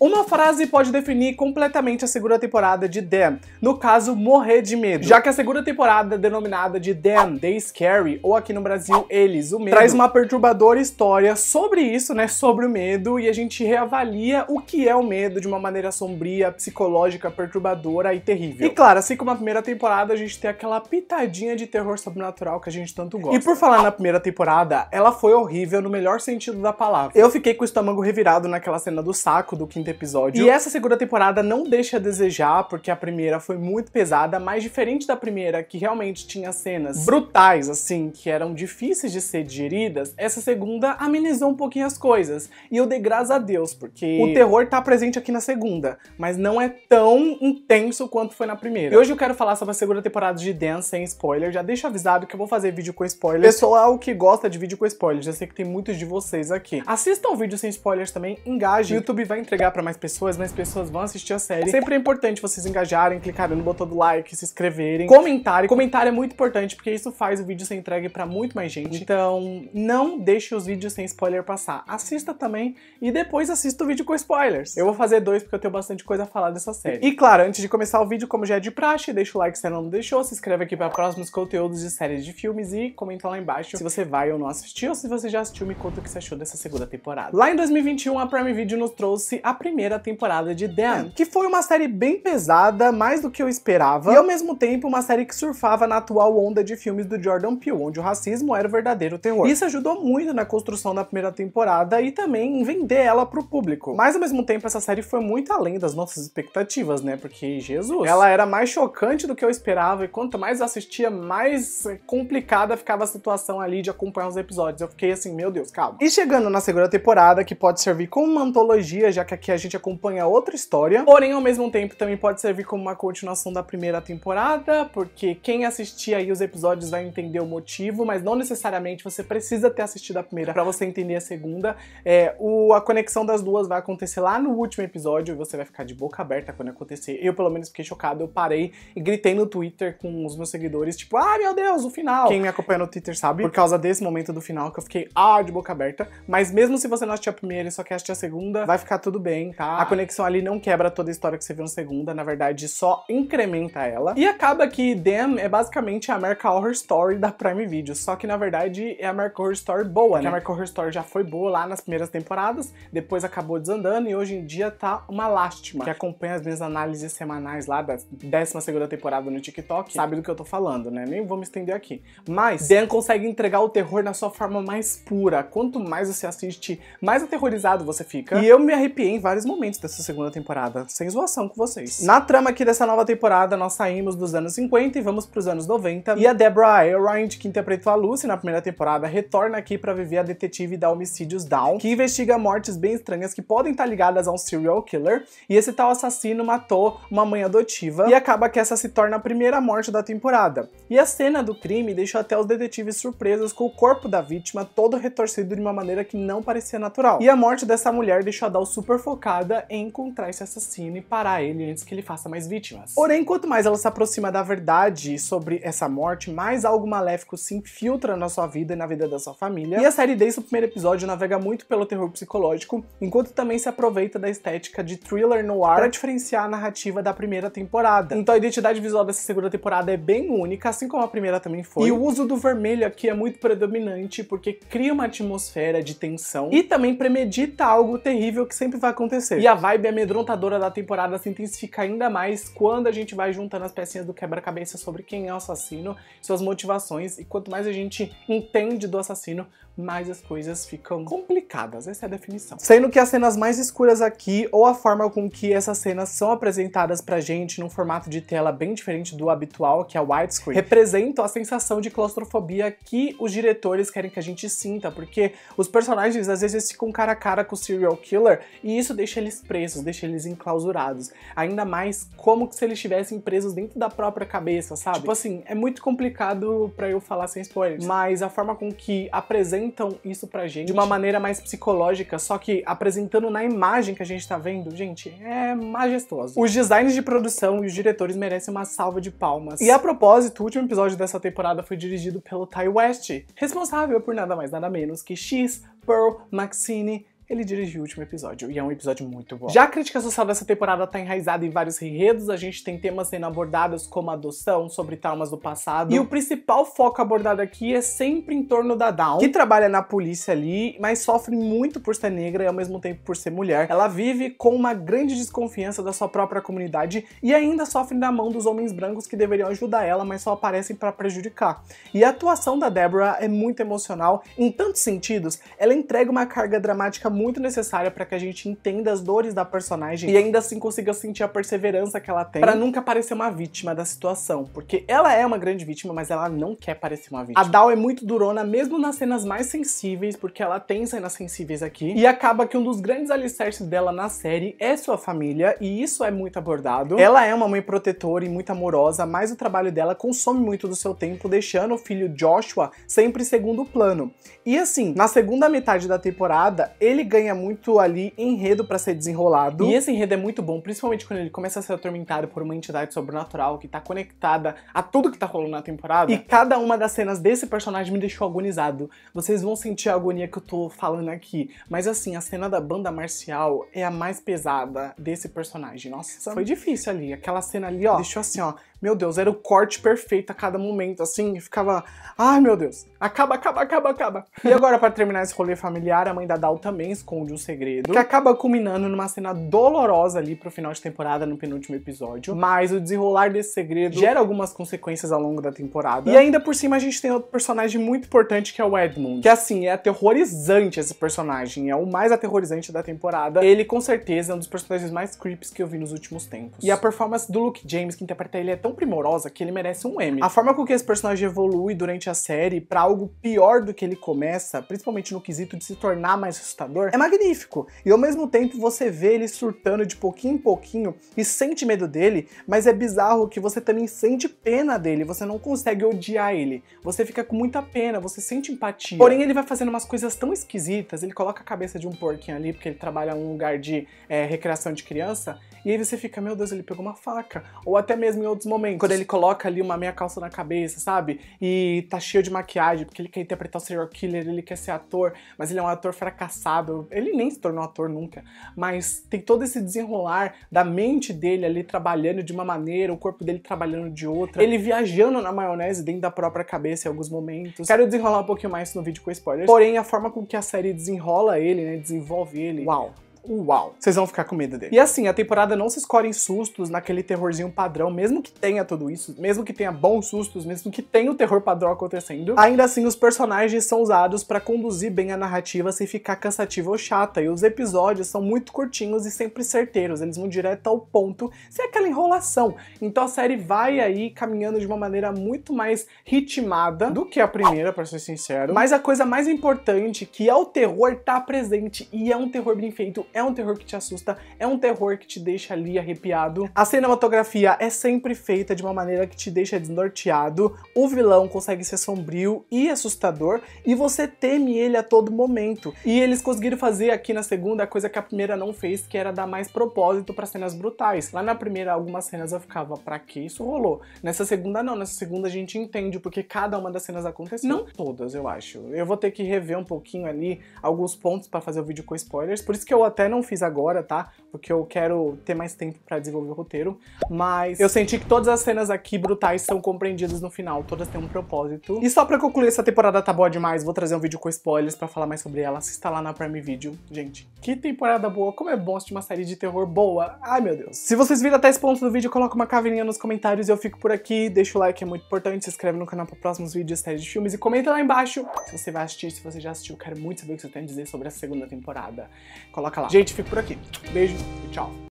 Uma frase pode definir completamente a segunda temporada de Dan, no caso, morrer de medo. Já que a segunda temporada, é denominada de Dan, The Scary, ou aqui no Brasil, Eles, o Medo, traz uma perturbadora história sobre isso, né, sobre o medo, e a gente reavalia o que é o medo de uma maneira sombria, psicológica, perturbadora e terrível. E claro, assim como a primeira temporada, a gente tem aquela pitadinha de terror sobrenatural que a gente tanto gosta. E por falar na primeira temporada, ela foi horrível no melhor sentido da palavra. Eu fiquei com o estômago revirado naquela cena do saco do quinto quinto episódio. E essa segunda temporada não deixa a desejar, porque a primeira foi muito pesada, mas diferente da primeira, que realmente tinha cenas brutais, assim, que eram difíceis de ser digeridas, essa segunda amenizou um pouquinho as coisas. E eu dei graças a Deus, porque o terror tá presente aqui na segunda, mas não é tão intenso quanto foi na primeira. E hoje eu quero falar sobre a segunda temporada de Dance sem spoiler. Já deixo avisado que eu vou fazer vídeo com spoiler. Pessoal que gosta de vídeo com spoiler, já sei que tem muitos de vocês aqui. Assistam o vídeo sem spoilers também, engajem. O YouTube vai entregar pra para mais pessoas, mais pessoas vão assistir a série. Sempre é importante vocês engajarem, clicarem no botão do like, se inscreverem, comentarem. Comentário é muito importante porque isso faz o vídeo ser entregue para muito mais gente. Então, não deixe os vídeos sem spoiler passar. Assista também e depois assista o vídeo com spoilers. Eu vou fazer dois porque eu tenho bastante coisa a falar dessa série. E claro, antes de começar o vídeo, como já é de praxe, deixa o like se não deixou, se inscreve aqui para próximos conteúdos de séries de filmes e comenta lá embaixo se você vai ou não assistir ou se você já assistiu, me conta o que você achou dessa segunda temporada. Lá em 2021, a Prime Video nos trouxe a primeira primeira temporada de Dan, é. que foi uma série bem pesada, mais do que eu esperava, e ao mesmo tempo uma série que surfava na atual onda de filmes do Jordan Peele, onde o racismo era o verdadeiro terror. Isso ajudou muito na construção da primeira temporada e também em vender ela pro público. Mas ao mesmo tempo essa série foi muito além das nossas expectativas, né? Porque Jesus, ela era mais chocante do que eu esperava e quanto mais assistia, mais complicada ficava a situação ali de acompanhar os episódios. Eu fiquei assim, meu Deus, calma. E chegando na segunda temporada, que pode servir como uma antologia, já que aqui a gente acompanha outra história, porém ao mesmo tempo também pode servir como uma continuação da primeira temporada, porque quem assistir aí os episódios vai entender o motivo, mas não necessariamente você precisa ter assistido a primeira para você entender a segunda. É, o, a conexão das duas vai acontecer lá no último episódio e você vai ficar de boca aberta quando acontecer. Eu pelo menos fiquei chocado, eu parei e gritei no Twitter com os meus seguidores, tipo, ah meu Deus, o final! Quem me acompanha no Twitter sabe, por causa desse momento do final que eu fiquei, ah, de boca aberta. Mas mesmo se você não assistir a primeira e só quer assistir a segunda, vai ficar tudo bem tá? A conexão ali não quebra toda a história que você viu na segunda, na verdade só incrementa ela. E acaba que Dan é basicamente a American Horror Story da Prime Video, só que na verdade é a American Horror Story boa, né? A American Horror Story já foi boa lá nas primeiras temporadas, depois acabou desandando e hoje em dia tá uma lástima. Que acompanha as minhas análises semanais lá da 12 temporada no TikTok, sabe do que eu tô falando, né? Nem vou me estender aqui. Mas Dan consegue entregar o terror na sua forma mais pura. Quanto mais você assiste, mais aterrorizado você fica. E eu me arrepiei em vários momentos dessa segunda temporada, sem zoação com vocês. Na trama aqui dessa nova temporada, nós saímos dos anos 50 e vamos pros anos 90, e a Deborah Ryan que interpretou a Lucy na primeira temporada, retorna aqui para viver a detetive da Homicídios Down, que investiga mortes bem estranhas que podem estar ligadas a um serial killer, e esse tal assassino matou uma mãe adotiva, e acaba que essa se torna a primeira morte da temporada. E a cena do crime deixou até os detetives surpresos com o corpo da vítima todo retorcido de uma maneira que não parecia natural. E a morte dessa mulher deixou a Dow super focada focada em encontrar esse assassino e parar ele antes que ele faça mais vítimas. Porém, quanto mais ela se aproxima da verdade sobre essa morte, mais algo maléfico se infiltra na sua vida e na vida da sua família. E a série desde o primeiro episódio navega muito pelo terror psicológico, enquanto também se aproveita da estética de thriller no ar para diferenciar a narrativa da primeira temporada. Então a identidade visual dessa segunda temporada é bem única, assim como a primeira também foi. E o uso do vermelho aqui é muito predominante porque cria uma atmosfera de tensão e também premedita algo terrível que sempre vai acontecer acontecer. E a vibe amedrontadora da temporada se intensifica ainda mais quando a gente vai juntando as pecinhas do quebra-cabeça sobre quem é o assassino, suas motivações, e quanto mais a gente entende do assassino, mais as coisas ficam complicadas. Essa é a definição. Sendo que as cenas mais escuras aqui, ou a forma com que essas cenas são apresentadas pra gente num formato de tela bem diferente do habitual, que é widescreen, representam a sensação de claustrofobia que os diretores querem que a gente sinta, porque os personagens às vezes ficam cara a cara com o serial killer e isso deixa eles presos, deixa eles enclausurados. Ainda mais como se eles estivessem presos dentro da própria cabeça, sabe? Tipo assim, é muito complicado para eu falar sem spoilers, mas a forma com que apresenta apresentam isso pra gente de uma maneira mais psicológica, só que apresentando na imagem que a gente tá vendo, gente, é majestoso. Os designs de produção e os diretores merecem uma salva de palmas. E a propósito, o último episódio dessa temporada foi dirigido pelo Ty West, responsável por nada mais nada menos que X, Pearl, Maxine, ele dirigiu o último episódio, e é um episódio muito bom. Já a crítica social dessa temporada tá enraizada em vários enredos, a gente tem temas sendo abordados como adoção, sobre traumas do passado, e o principal foco abordado aqui é sempre em torno da Dawn, que trabalha na polícia ali, mas sofre muito por ser negra e ao mesmo tempo por ser mulher. Ela vive com uma grande desconfiança da sua própria comunidade e ainda sofre na mão dos homens brancos que deveriam ajudar ela, mas só aparecem para prejudicar. E a atuação da Deborah é muito emocional, em tantos sentidos, ela entrega uma carga dramática muito muito necessária para que a gente entenda as dores da personagem e ainda assim consiga sentir a perseverança que ela tem para nunca parecer uma vítima da situação, porque ela é uma grande vítima, mas ela não quer parecer uma vítima. A Dal é muito durona mesmo nas cenas mais sensíveis, porque ela tem cenas sensíveis aqui, e acaba que um dos grandes alicerces dela na série é sua família, e isso é muito abordado. Ela é uma mãe protetora e muito amorosa, mas o trabalho dela consome muito do seu tempo, deixando o filho Joshua sempre segundo plano. E assim, na segunda metade da temporada, ele ganha muito ali enredo para ser desenrolado. E esse enredo é muito bom, principalmente quando ele começa a ser atormentado por uma entidade sobrenatural que tá conectada a tudo que tá rolando na temporada. E cada uma das cenas desse personagem me deixou agonizado. Vocês vão sentir a agonia que eu tô falando aqui. Mas assim, a cena da banda marcial é a mais pesada desse personagem. Nossa, foi difícil ali. Aquela cena ali, ó, deixou assim, ó, meu Deus, era o corte perfeito a cada momento, assim, ficava, ai meu Deus, acaba, acaba, acaba, acaba. E agora, para terminar esse rolê familiar, a mãe da Dal também esconde um segredo, que acaba culminando numa cena dolorosa ali pro final de temporada, no penúltimo episódio. Mas o desenrolar desse segredo gera algumas consequências ao longo da temporada. E ainda por cima, a gente tem outro personagem muito importante que é o Edmund, que assim, é aterrorizante esse personagem, é o mais aterrorizante da temporada. Ele, com certeza, é um dos personagens mais creeps que eu vi nos últimos tempos. E a performance do Luke James, que interpreta ele, é tão tão primorosa que ele merece um M. A forma com que esse personagem evolui durante a série para algo pior do que ele começa, principalmente no quesito de se tornar mais assustador, é magnífico. E ao mesmo tempo você vê ele surtando de pouquinho em pouquinho e sente medo dele, mas é bizarro que você também sente pena dele, você não consegue odiar ele. Você fica com muita pena, você sente empatia. Porém, ele vai fazendo umas coisas tão esquisitas, ele coloca a cabeça de um porquinho ali, porque ele trabalha num lugar de é, recreação de criança, e aí você fica, meu Deus, ele pegou uma faca. Ou até mesmo em outros momentos momentos. Quando ele coloca ali uma meia calça na cabeça, sabe? E tá cheio de maquiagem, porque ele quer interpretar o serial killer, ele quer ser ator, mas ele é um ator fracassado. Ele nem se tornou ator nunca. Mas tem todo esse desenrolar da mente dele ali trabalhando de uma maneira, o corpo dele trabalhando de outra. Ele viajando na maionese dentro da própria cabeça em alguns momentos. Quero desenrolar um pouquinho mais no vídeo com spoilers. Porém, a forma com que a série desenrola ele, né? Desenvolve ele. Uau! uau, vocês vão ficar com medo dele. E assim, a temporada não se escolhe em sustos, naquele terrorzinho padrão, mesmo que tenha tudo isso, mesmo que tenha bons sustos, mesmo que tenha o terror padrão acontecendo, ainda assim os personagens são usados para conduzir bem a narrativa sem ficar cansativa ou chata, e os episódios são muito curtinhos e sempre certeiros, eles vão direto ao ponto, sem aquela enrolação. Então a série vai aí caminhando de uma maneira muito mais ritmada do que a primeira, para ser sincero, mas a coisa mais importante que é o terror tá presente e é um terror bem feito é um terror que te assusta, é um terror que te deixa ali arrepiado. A cinematografia é sempre feita de uma maneira que te deixa desnorteado, o vilão consegue ser sombrio e assustador, e você teme ele a todo momento. E eles conseguiram fazer aqui na segunda a coisa que a primeira não fez, que era dar mais propósito para cenas brutais. Lá na primeira, algumas cenas eu ficava, pra que isso rolou? Nessa segunda, não. Nessa segunda a gente entende porque cada uma das cenas aconteceu. Não todas, eu acho. Eu vou ter que rever um pouquinho ali alguns pontos para fazer o vídeo com spoilers, por isso que eu até até não fiz agora, tá? Porque eu quero ter mais tempo pra desenvolver o roteiro. Mas eu senti que todas as cenas aqui brutais são compreendidas no final. Todas têm um propósito. E só pra concluir, essa temporada tá boa demais. Vou trazer um vídeo com spoilers pra falar mais sobre ela. Assista lá na Prime Video. Gente, que temporada boa. Como é bom assistir uma série de terror boa. Ai, meu Deus. Se vocês viram até esse ponto do vídeo, coloca uma caveirinha nos comentários. Eu fico por aqui. Deixa o like, é muito importante. Se inscreve no canal pra próximos vídeos, séries de filmes. E comenta lá embaixo se você vai assistir, se você já assistiu. Quero muito saber o que você tem a dizer sobre a segunda temporada. Coloca lá. Gente, fico por aqui. Beijo e tchau.